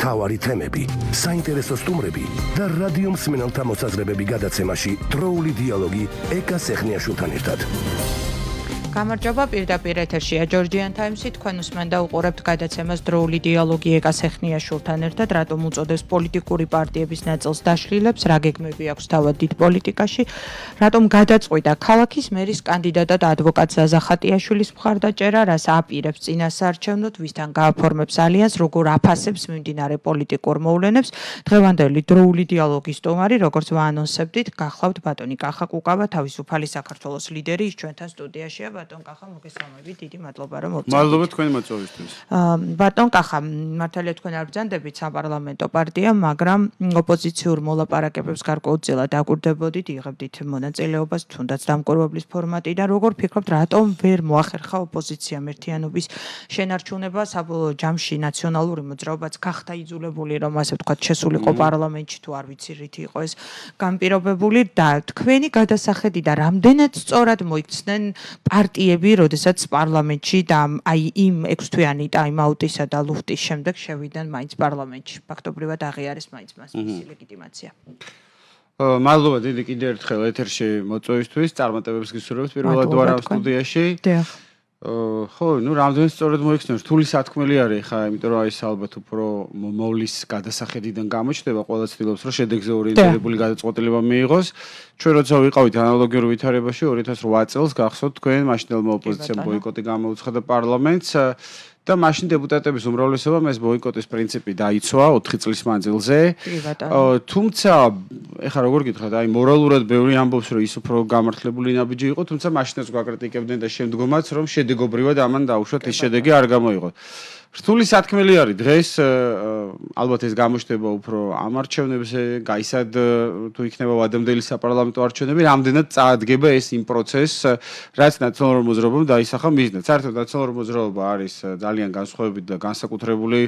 მთავარი თემები, საინტერესო სტუმრები და რადიო მსმენელთა მოსაზრებები გადაცემაში დროული დიალოგი ეკა სეხნიაშვილთან ერთად. გამარჯობა პირდაპირ ეთერშია ჯორჯიან ტაიმსი თქვენ უსმენთ და უყურებთ გადაცემას დროული დიალოგი ეკას ეხნია შულთან ერთად რატომ უწოდებს პოლიტიკური პარტიების ნაწილს დაშლილებს რა გეგმები აქვს თავად დიდ პოლიტიკაში რატომ გადაწყვიტა ქალაქის მერის კანდიდატად ადვოკატ ზაზახატიაშვილის მხარდაჭერა რას აპირებს წინასარჩევნოდ ვისთან გააფორმებს ალიანს როგორ აფასებს მიმდინარე პოლიტიკურ მოვლენებს დღევანდელი დროული დიალოგის სტომარი როგორც ვაანონსებდით გახლავთ ბატონი კახაკუკავა თავისუფალი საქართველოს ლიდერი ის ჩვენთან სტუდიაშია ბატონ კახა მოგესალმები დიდი მადლობა რომ მოწვით მადლობა თქვენი მოწვევისთვის ბატონ კახა მართალია თქვენ არ ბრძანდებით საპარლამენტო პარტია მაგრამ ოპოზიციურ მოლაპარაკებებს გარკვეულწილად აკურდებოდით იღებდით მონაწილეობას თუნდაც დამკვირვებლის ფორმატი და როგორ ფიქრობთ რატომ ვერ მოახერხა ოპოზიცია მერთიანობის შენარჩუნება საბოლოო ჯამში ნაციონალური მოძრაობაც გახდა იძულებული რომ ასე ვთქვათ შესულიყო პარლამენტში თუ არ ვიცი რითი იყო ეს გამპირობებული და თქვენი გადასახედი და რამდენად სწორად მოიქცნენ პარ პარტიები, როდესაც პარლამენტში და აი იმ ექვსთვიანი ტაიმაუტისა და ლუფტის შემდეგ შევიდნენ მაინც პარლამენტში. ფაქტობრივად აღიარეს მაინც მას მისი ლეგიტიმაცია. მადლობა დიდი კიდევ ერთხელ ეთერში მოწვევისთვის, წარმატებებს გისურვებთ პირველად ვარავ სტუდიაში. დიახ. ხო, ну, რამდენს სწორად მოიხსენე, რთული სათქმელი არის ხა, იმიტომ რომ აი ეს ალბათ უფრო მომავლის გადასახედიდან გამოჩდება, ყველა ცდილობს, რომ შედეგზე ორიენტირებული გადაწყვეტილება მიიღოს. ჩვენ როცა ვიყავით ანალოგიურ ვითარებაში 2008 წელს გახსოვთ თქვენ მაშინდელმა ოპოზიციამ ბოიკოტი გამოუცხადა პარლამენტს. და მაშინ დეპუტატების უმრავლესობამ ეს ბოიკოტის პრინციპი დაიცვა 4 წლის მანძილზე. თუმცა, ეხლა როგორ გითხრათ, აი მორალურად ბევრი ამბობს, რომ ის უფრო გამართლებული ნაბიჯი იყო, თუმცა მაშინაც გვაკრიტიკებდნენ და შემდგომაც, რომ შედეგობრივად ამან დაუშვათ ეს შედეგი არ გამოიღოთ. რთული სათქმელი არის დღეს ალბათ ეს გამოშთება უფრო ამარჩევნებზე, გაიсад თუ იქნება ვადამდელი საპარლამენტო არჩევნები, რამდენად წაადგება ეს იმ პროცესს, რაც ნაციონალურ მოძრაობამ დაისახა მიზნად. საერთოდ ნაციონალური მოძრაობა არის ძალიან განსხვავებული და განსაკუთრებული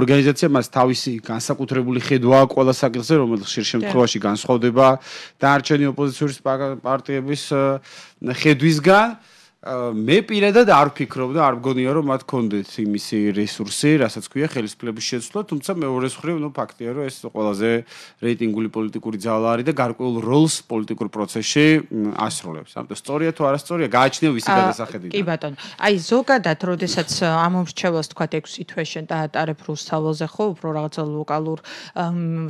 ორგანიზაცია, მას თავისი განსაკუთრებული ხედვა აქვს ყველა საკითხზე, რომელიც შეიძლება შემთხვევაში განსხვავდება და არჩევნი ოპოზიციური პარტიების ხედვისგან. მე პირადად არ ვფიქრობდა, არ მგონია რომ მათ კონდეთ იმისი რესურსი, რასაც ქვია ხელისფლების შეცვლა, თუმცა მეორეს ხრივ, ნუ ფაქტია, რომ ეს ყველაზე რეიტინგული პოლიტიკური ძალა არის და გარკვეულ როლს პოლიტიკურ პროცესში ასრულებს. ამიტომ სწორია თუ არასწორია, გააჩნია ვისი გადასახედი. კი ბატონო. აი ზოგადად, როდესაც ამომრჩევას თქვა 6 თვე შენ დაატარებ რუსთავოზე ხო, უფრო რაღაცა ლოკალურ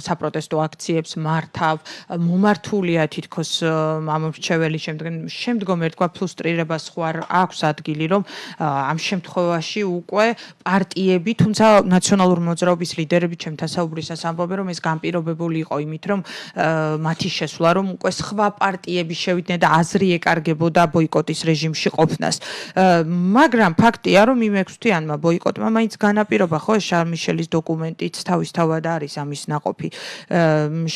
საპროტესტო აქციებს მართავ, მომართულია თითქოს ამომრჩეველი შემდგომ შემდგომ ერთგვარ ფრუსტრირება სხვა არ აქვს ადგილი, რომ ამ შემთხვევაში უკვე პარტიები, თუმცა ნაციონალური მოძრაობის ლიდერები ჩემთანაცაუბრისას ამბობენ, რომ ეს გამ ピ რობებული იყო იმით, რომ მათი შესვლა რომ უკვე სხვა პარტიები შევიდნენ და აზრი ეკარგებოდა ბოიკოტის რეჟიმში ყოფნას. მაგრამ ფაქტია, რომ იმექსთიანმა ბოიკოტმა მაინც განაპირობა ხო შარმიშელის დოკუმენტიც თავისთავად არის ამის ناقოფი.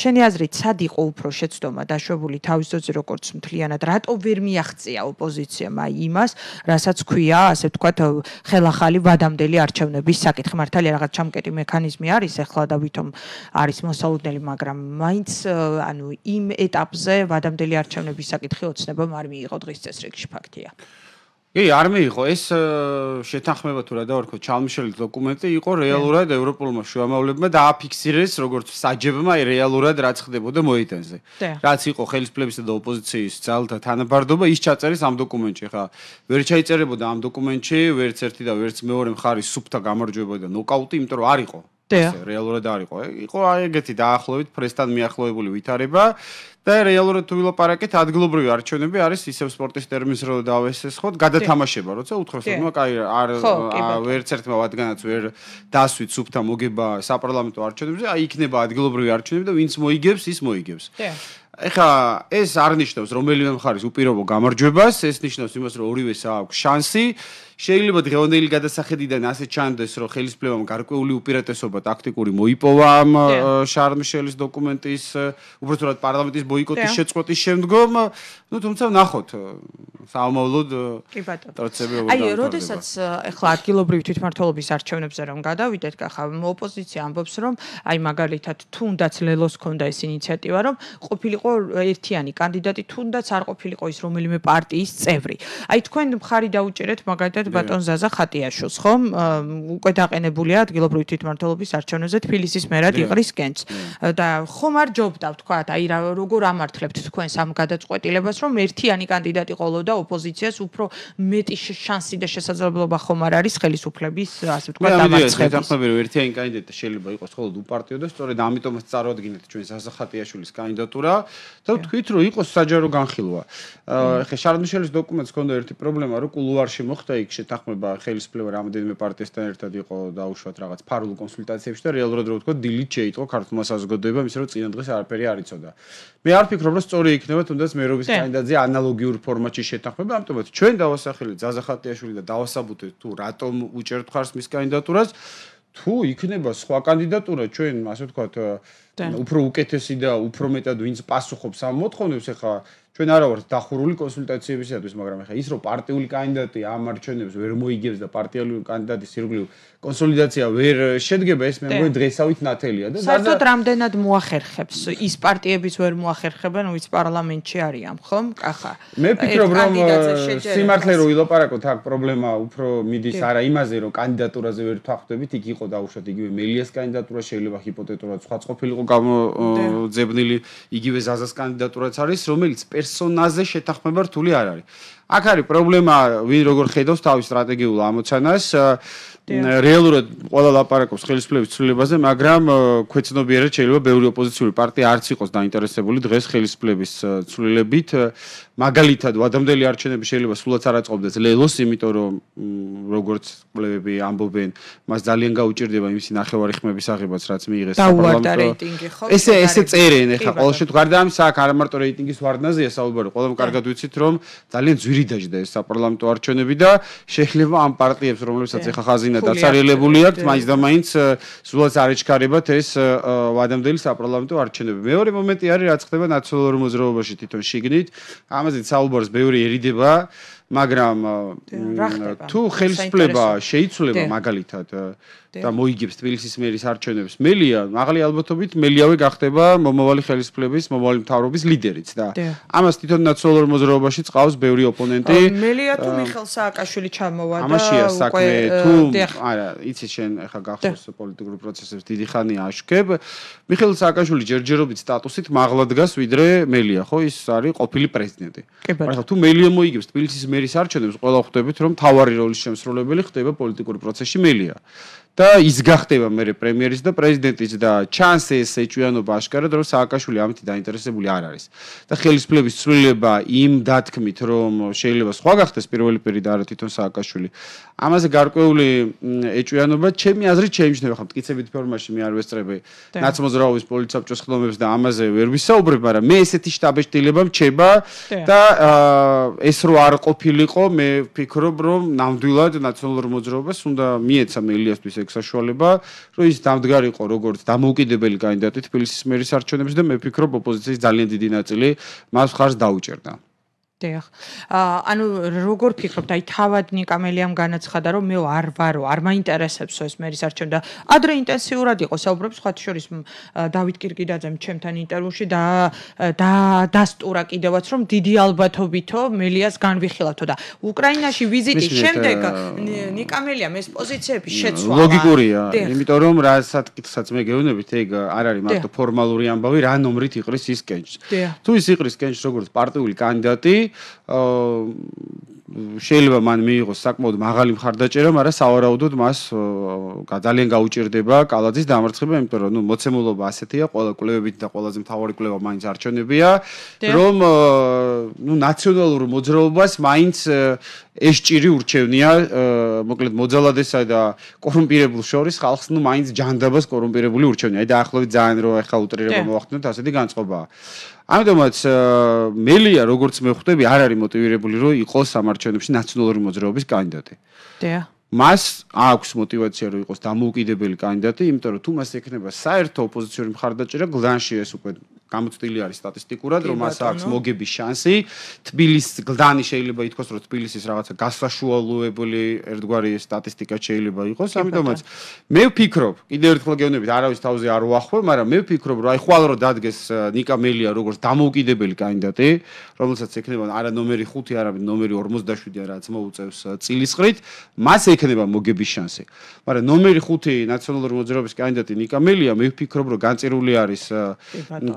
შენი აზრით, სად იყო უფრო შეცდომა დაშვებული თავისთავად როგორც მთლიანად, რატო ვერ მიაღწია ოპოზიციამ აი იმას, რასაც ქვია, ასე ვთქვათ, ხელახალი ვადამდელი არჩევნების საკითხი. მართალია რაღაც ჩამკეტი მექანიზმი არის, ეხლა და ვითომ არის მოსაუდნელი, მაგრამ მაინც ანუ იმ ეტაპზე ვადამდელი არჩევნების საკითხი ოცნებამ არ მიიღო დღის წესრიგში ფაქტია. კი, არ მიიღო ეს э, შეთანხმება თუ რა დაარქვა ჩალმშელის დოკუმენტი იყო რეალურად ევროპულმა შუამავლებმა დააფიქსირეს როგორც საჯებმა აი რეალურად რაც ხდებოდა მოედანზე. რაც იყო ხელისფლებისა და ოპოზიციის ძალთა თანაბარდობა ის ჩაწერეს ამ დოკუმენტში ხა. ვერ ჩაიწერებოდა ამ დოკუმენტში ვერც ერთი და ვერც მეორე მხარის სუფთა გამარჯვება და ნოკაუტი, იმიტომ რომ არ იყო ასე რეალურად არ იყო. იყო აი ეგეთი დაახლოებით ფრესთან მიახლოებული ვითარება და რეალურად თუ ვილაპარაკეთ ადგილობრივი არჩევნები არის ისევ სპორტის ტერმინს რო დავესეს ხოთ გადათამაშება როცა უთხრეს რომ აი არ ვერცერთმა ვადგანაც ვერ დასვით სუფთა მოგება საპარლამენტო არჩევნებზე აი იქნება ადგილობრივი არჩევნები და ვინც მოიგებს ის მოიგებს. ეხა ეს არ ნიშნავს რომელიმე მხარის უპირობო გამარჯვებას, ეს ნიშნავს იმას რომ ორივე საქვს შანსი შეიძლება დღევანდელი გადასახედიდან ასე ჩანდეს, რომ ხელისფლებამ გარკვეული უპირატესობა ტაქტიკური მოიპოვა ამ შარმშელის დოკუმენტის, უბრალოდ პარლამენტის ბოიკოტის შეწყვეტის შემდგომ, ну, თუმცა ნახოთ, საამავლოდ პროცესები უნდა დაიწყოს. აი, როდესაც ახლა ადგილობრივი თვითმართველობის არჩევნებზე რომ გადავიდეთ, ხა ოპოზიცია ამბობს, რომ აი მაგალითად თუნდაც ლელოს ქონდა ეს ინიციატივა, რომ ყოფილიყო ერთიანი კანდიდატი, თუნდაც არ ყოფილიყო ის რომელიმე პარტიის წევრი. აი, თქვენ მხარი დაუჭერეთ მაგალითად ბატონ ზაზა ხატიაშვილს, ხომ? უკვე დაყენებულია ადგილობრივი თვითმმართველობის არჩევნებზე თბილისის მერად იყრის კენჭს. და ხომ არ ჯობდა თქვა და აი როგორ ამართლებთ თქვენ სამ გადაწყვეტილებას, რომ ერთიანი კანდიდატი ყოლო და ოპოზიციას უფრო მეტი შანსი და შესაძლებლობა ხომ არ არის ხელისუფლების, ასე ვთქვა, დამარცხების. და ამიტომ ერთიანი კანდიდატი შეიძლება იყოს ხოლმე უპარტიო და სწორედ ამიტომაც წარმოადგენთ ჩვენ ზაზა ხატიაშვილის კანდიდატურა და თქვით რომ იყოს საჯარო განხილვა. ხე შარლ მიშელის დოკუმენტს ქონდა ერთი პრობლემა, რომ კულუარში მოხდა იქ შეთანხმება ხელისუფლება რამოდენიმე პარტიასთან ერთად იყო დაუშვათ რაღაც ფარულ კონსულტაციებში და რეალურად რო ვთქვა დილით შეიძლება ქართულმა საზოგადოებამ ისე რომ წინა დღეს არაფერი არ იცოდა. მე არ ფიქრობ რომ სწორი იქნება თუნდაც მერობის კანდიდატზე ანალოგიურ ფორმატში შეთანხმება, ამიტომაც ჩვენ დავასახელე ზაზახატიაშვილი და დავასაბუთეთ თუ რატომ უჭერთ ხარს მის კანდიდატურას. თუ იქნება სხვა კანდიდატურა ჩვენ ასე ვთქვათ უფრო უკეთესი და უფრო მეტად ვინც პასუხობს ამ მოთხოვნებს ეხა ჩვენ არა ვართ დახურული კონსულტაციებისათვის, მაგრამ ეხა ის რომ პარტიული კანდიდატი ამარჩენებს ვერ მოიგებს და პარტიული კანდიდატის ირგვლივ კონსოლიდაცია ვერ შედგება, ეს მე მგონი დღესავით ნათელია და საერთოდ რამდენად მოახერხებს ის პარტიების ვერ მოახერხებენ, ვის პარლამენტში არიან, ხომ? კახა. მე ფიქრობ რომ სიმართლე რო ვილაპარაკოთ, აქ პრობლემა უფრო მიდის არა იმაზე, რომ კანდიდატურაზე ვერ თანხდებით, იქ იყო დაუშვათ იგივე მელიას კანდიდატურა, შეიძლება ჰიპოთეტურად სხვა წყოფილიყო გამოძებნილი, იგივე ზაზას კანდიდატურაც არის, რომელიც პერსონაზე შეთანხმება რთული არ არის. აქ არის პრობლემა, ვინ როგორ ხედავს თავის სტრატეგიულ ამოცანას, რეალურად ყველა ლაპარაკობს ხელისუფლების ცვლილებაზე, მაგრამ ქვეცნობიერად შეიძლება ბევრი ოპოზიციური პარტია არც იყოს დაინტერესებული დღეს ხელისუფლების ცვლილებით, მაგალითად ვადამდელი არჩენები შეიძლება სულაც არ აწყობდეს ლელოს, იმიტომ რომ როგორც კლებები ამბობენ, მას ძალიან გაუჭირდება იმისი ნახევარი ხმების აღებაც, რაც მიიღეს საპარლამენტო. ესე ესე წერენ ახლა ყოველ შემთხვევაში გარდა ამისა, აქ არ ამარტო რეიტინგის ვარდნაზეა საუბარი, ყველამ კარგად ვიცით რომ ძალიან ძვირი დაჟდა ეს საპარლამენტო არჩენები და შეიძლება ამ პარტიებს, რომლებსაც ახლა ხაზინა დაცარიელებული აქვს, მაინც და მაინც სულაც არ ეჩქარებათ ეს ვადამდელი საპარლამენტო არჩენები. მეორე მომენტი არის რაც ხდება ნაციონალურ მოძრაობაში თვითონ შიგნით. ამ ამაზე საუბარს ბევრი ერიდება, მაგრამ თუ ხელისუფლება შეიცვლება მაგალითად და მოიგებს თბილისის მერის არჩევნებს. მელია, მაღალი ალბათობით მელიავე გახდება მომავალი ხელისუფლების, მომავალი მთავრობის ლიდერიც და ამას თვითონ ნაციონალურ მოძრაობაში წავს ბევრი ოპონენტი. მელია თუ მიხელ სააკაშვილი ჩამოვა და ამაშია საქმე თუ არა, იცი შენ ახლა გახსოვს პოლიტიკურ პროცესებს დიდი ხანი აშკებ. მიხელ სააკაშვილი ჯერჯერობით სტატუსით მაღლა დგას ვიდრე მელია, ხო? ის არის ყოფილი პრეზიდენტი. მაგრამ თუ მელია მოიგებს თბილისის მერის არჩევნებს, ყველა ხვდებით რომ თავარი როლის შემსრულებელი ხდება პოლიტიკურ პროცესში მელია. და ის გახდება მეორე პრემიერის და პრეზიდენტის და ჩანს ეს ეჭვიანობა აღკარად რომ სააკაშვილი ამით დაინტერესებული არ არის და ხელისუფლების ცვლილება იმ დათქმით რომ შეიძლება სხვა გახდეს პირველი პერი და არა თვითონ სააკაშვილი ამაზე გარკვეული ეჭვიანობა ჩემი აზრით შეიმჩნევა ხო მткиცებით ფორმაში მე არ ვესწრები ნაცმოძრაობის პოლიციაბჭოს ხდომებს და ამაზე ვერ ვისაუბრებ მაგრამ მე ესეთი штаბის ჭდილება მჩება და ეს რო არ ყოფილიყო მე ვფიქრობ რომ ნამდვილად ნაციონალურ მოძრაობას უნდა მიეცა მელიასთვის ექსაშუალება რომ ის დამდგარიყო როგორც დამოუკიდებელი კანდიდატი თბილისის მერის არჩევნებში და მე ვფიქრობ ოპოზიციის ძალიან დიდი ნაწილი მას ხარს დაუჭერდა დიახ. აა ანუ როგორ ფიქრობთ, აი თავად ნიკამელიამ განაცხადა, რომ მე არ ვარო, არ მაინტერესებსო ეს მერის არჩევნა და ადრე ინტენსიურად იყო საუბრები სხვა შორის დავით კირკიძეზე ჩემთან ინტერვიუში და და დასტურა კიდევაც რომ დიდი ალბათობითო მელიას განвихილავთო და უკრაინაში ვიზიტის შემდეგ ნიკამელიამ ეს პოზიციები შეცვალა. ლოგიკურია, იმიტომ რომ რასაც კიდსაც მე გეუბნებით, ეგ არ არის მარტო ფორმალური ამბავი, რა ნომრით იყრის ის კენჭს. თუ ის იყრის კენჭს როგორც პარტიული კანდიდატი ი შეიძლება მან მიიღოს საკმაოდ მაღალი მხარდაჭერა, მაგრამ სავარაუდოდ მას ძალიან გაუჭირდება კალაძის დამარცხება, იმიტომ რომ ნუ მოცემულობა ასეთია, ყველა კლუბებით და ყველაზე მთავარი კლუბა მაინც არჩენებია, რომ ნუ ნაციონალურ მოძრაობას მაინც ესჭირი ურჩევნია, მოკლედ მოძალადესა და კორუმპირებულ შორის ხალხს ნუ მაინც ჯანდაბას კორუმპირებული ურჩევნია. აი დაახლოებით ძალიან რო ახლა უტრირება მოახდინოთ, ასეთი განწყობაა. ამიტომაც э, მელია როგორც მე ხვდები არ არის მოტივირებული რომ იყოს სამარჩენებში ნაციონალური მოძრაობის კანდიდატი. დიახ. მას აქვს мотиваცია რომ იყოს დამოუკიდებელი კანდიდატი, იმიტომ რომ თუ მას ექნება საერთო ოპოზიციური მხარდაჭერა გლანში ეს უკვე გამოცდილი არის სტატისტიკურად, რომ ასა აქვს მოგების შანსი. თბილისს გლდანი შეიძლება ითქოს, რომ თბილისის რაღაცა გასაშუალოებელი ერთგვარი სტატისტიკა შეიძლება იყოს, ამიტომაც მე ვფიქრობ, კიდევ ერთხელ გეუბნებით, არავის თავზე არ ვახვევ, მაგრამ მე ვფიქრობ, რომ აი ხვალ რო დადგეს ნიკა მელია როგორც დამოუკიდებელი კანდიდატი, რომელსაც ექნება არა ნომერი 5, არა ნომერი 57-ი, რაც მოუწევს წილისყრით, მას ექნება მოგების შანსი. მაგრამ ნომერი 5 ეროვნული მოძრაობის კანდიდატი ნიკა მელია, მე ვფიქრობ, რომ განწირული არის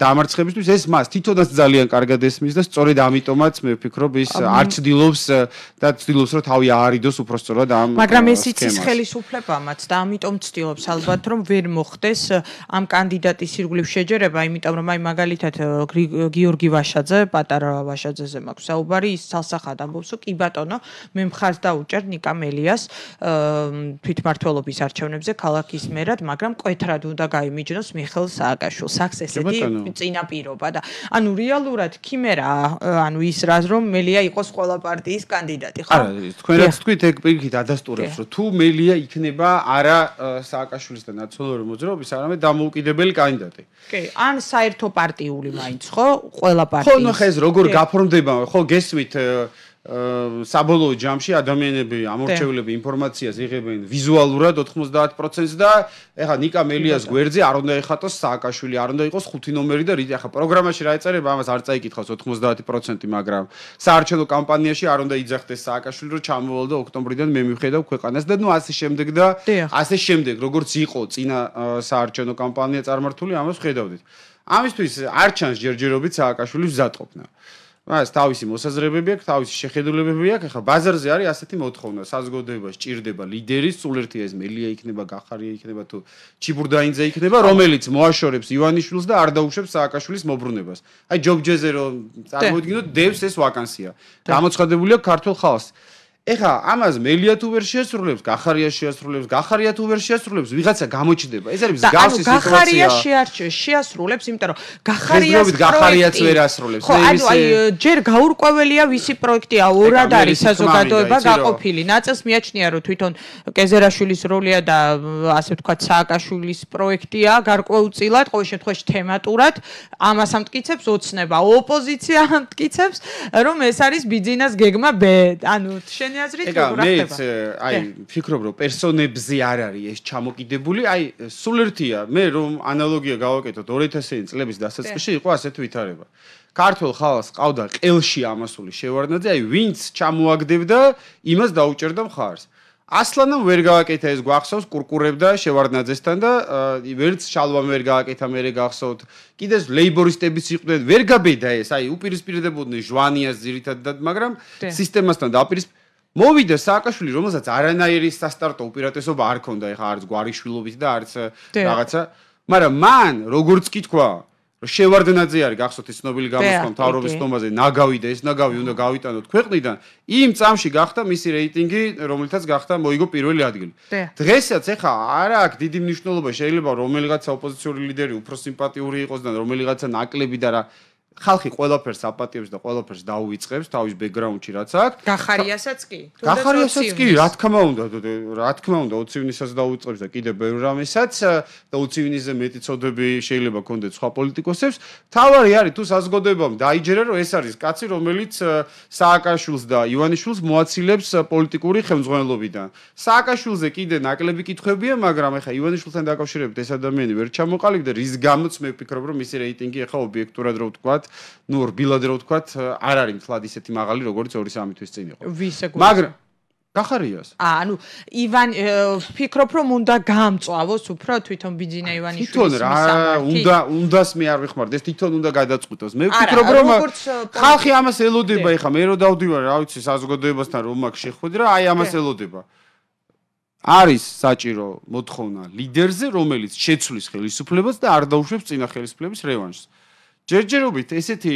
დამ დამარცხებისთვის ეს მას თვითონაც ძალიან კარგად ესმის და სწორედ ამიტომაც მე ვფიქრობ ის არ ცდილობს და ცდილობს რომ თავი აარიდოს უпростоროდ ამ მაგრამ ეს იცის ხელისუფლებამაც და ამიტომ ცდილობს ალბათ რომ ვერ მოხდეს ამ კანდიდატის ირგვლივ შეჯერება იმიტომ რომ აი მაგალითად გიორგი ვაშაძე პატარა ვაშაძეზე მაქვს საუბარი ის ცალსახად ამბობს რომ კი ბატონო მე მხარს დაუჭერ ნიკამელიას თვითმართველობის არჩევნებზე ქალაქის მერად მაგრამ კეთრად უნდა გამიჯნოს მიხელ სააკაშვილს აქვს ესეთი წინ წინაპირობა და ანუ რეალურად ქიმერა ანუ ის რაზ რომ მელია იყოს ყველა პარტიის კანდიდატი ხო? არა, თქვენ რაც თქვით, ეგ პირიქი დადასტურებს, რომ თუ მელია იქნება არა სააკაშვილის და ნაციონალური მოძრაობის, არამედ დამოუკიდებელი კანდიდატი. კი, ან საერთო პარტიული მაინც ხო, ყველა პარტიის. ხო, ნახე ეს როგორ გაფორმდება, ხო, გესმით საბოლოო ჯამში ადამიანები ამორჩეულები ინფორმაციას იღებენ ვიზუალურად 90% და ეხლა ნიკა მელიას გვერდზე არ უნდა ეხატოს სააკაშვილი, არ უნდა იყოს ხუთი ნომერი და ეხლა პროგრამაში რა ეწერება ამას არ წაიკითხავს 90%, მაგრამ საარჩევნო კამპანიაში არ უნდა იძახდეს სააკაშვილი, რომ ჩამოვალდა ოქტომბრიდან მე მივხედავ ქვეყანას და ნუ ასე შემდეგ და ასე შემდეგ, როგორც იყო წინა საარჩევნო კამპანია წარმართული, ამას ხედავდით. ამისთვის არჩანს ჯერჯერობით სააკაშვილის მზადყოფნა. მას თავისი მოსაზრებები აქვს, თავისი შეხედულებები აქვს. ახლა ბაზარზე არის ასეთი მოთხოვნა, საზოგადოება სჭირდება ლიდერის, სულ ერთი ეს მელია იქნება, გახარია იქნება თუ ჩიბურდაინძე იქნება, რომელიც მოაშორებს ივანიშვილს და არ დაუშვებს სააკაშვილის მოbrunებას. აი ჯობჯეზე რომ წარმოვიდგინოთ, დევს ეს ვაკანსია. გამოცხადებული აქვს ქართულ ხალხს. ეხა ამას მელია თუ ვერ შეასრულებს, გახარია შეასრულებს, გახარია თუ ვერ შეასრულებს, ვიღაცა გამოჩდება. ეს არის მსგავსი სიტუაცია. და ანუ გახარია შეარჩეს, შეასრულებს, იმიტომ რომ გახარიას გახარიაც ვერ ასრულებს. ხო, ანუ აი ჯერ გაურკვეველია ვისი პროექტია, ორად არის საზოგადოება გაყოფილი. ნაცას მიაჩნია რომ თვითონ კეზერაშვილის როლია და ასე ვთქვათ სააკაშვილის პროექტია გარკვეულწილად, ყოველ შემთხვევაში თემატურად ამას ამტკიცებს ოცნება, ოპოზიცია ამტკიცებს, რომ ეს არის ბიძინას გეგმა ბ, ანუ შენ ჩვენი აზრით როგორ ხდება? ეგა მეც აი ვფიქრობ რომ პერსონებზე არ არის ეს ჩამოკიდებული, აი სულ ერთია მე რომ ანალოგია გავაკეთოთ 2000-იან წლების დასაწყისში იყო ასეთ ვითარება. ქართულ ხალხს ყავდა ყელში ამასული შევარდნაძე, აი ვინც ჩამოაგდებდა, იმას დაუჭერდა მხარს. ასლანამ ვერ გააკეთა ეს გვახსოვს კურკურებდა შევარდნაძესთან და ვერც შალვამ ვერ გააკეთა მერე გახსოვთ. კიდეს ლეიბორისტებიც იყვნენ, ვერ გაბედა ეს, აი უპირისპირდებოდნენ ჟვანიას ძირითადად, მაგრამ სისტემასთან დაპირისპირდა მოვიდა სააკაშვილი, რომელსაც არანაირი სასტარტო უპირატესობა არ ქონდა, ეხა არც გვარიშვილობით და არც რაღაცა. მაგრამ მან, როგორც კი თქვა, შევარდნაძე არის, გახსოვთ ის ცნობილი გამოსვლა თავრობის თომაზე, ნაგავი და ეს ნაგავი უნდა გავიტანოთ ქვეყნიდან. იმ წამში გახდა მისი რეიტინგი, რომელთაც გახდა მოიგო პირველი ადგილი. დღესაც ეხა არა აქვს დიდი მნიშვნელობა შეიძლება რომელიღაცა ოპოზიციური ლიდერი უფრო სიმპათიური იყოს და რომელიღაცა ნაკლები და რა ხალხი ყველაფერს აპატიებს და ყველაფერს დაუვიწყებს თავის ბექგრაუნდში რაც აქვს. გახარიასაც კი. გახარიასაც კი, რა თქმა უნდა, რა თქმა უნდა 20 ივნისსაც დაუვიწყებს და კიდე ბევრ რამისაც და 20 ივნისზე მეტი წოდები შეიძლება გქონდეთ სხვა პოლიტიკოსებს. თავარი არის თუ საზოგადოებამ დაიჯერა რომ ეს არის კაცი რომელიც სააკაშვილს და ივანიშვილს მოაცილებს პოლიტიკური ხელმძღვანელობიდან. სააკაშვილზე კიდე ნაკლები კითხებია, მაგრამ ეხა ივანიშვილთან დაკავშირებით ეს ადამიანი ვერ ჩამოყალიბდა, რის გამოც მე ვფიქრობ რომ მისი რეიტინგი ეხა ობიექტურად რო ვთქვათ ნუ რბილად რო ვთქვა, არ არის მთლად ისეთი მაღალი, როგორც 2-3 თვის წინ იყო. მაგრამ გახარიას. აა, ანუ ივან ფიქრობ რომ უნდა გამწავოს უფრო თვითონ ბიძინა ივანიშვილის. თვითონ რა უნდა უნდას მე არ ვიხმარდეს, თვითონ უნდა გადაწყვიტოს. მე ვფიქრობ რომ ხალხი ამას ელოდება, ეხა მე რო დავდივარ, რა ვიცი, საზოგადოებასთან რომ მაგ შეხვედრა, რა აი ამას ელოდება. არის საჭირო მოთხოვნა ლიდერზე, რომელიც შეცვლის ხელისუფლებას და არ დაუშვებს წინა ხელისუფლების რევანშს. ჯერჯერობით ესეთი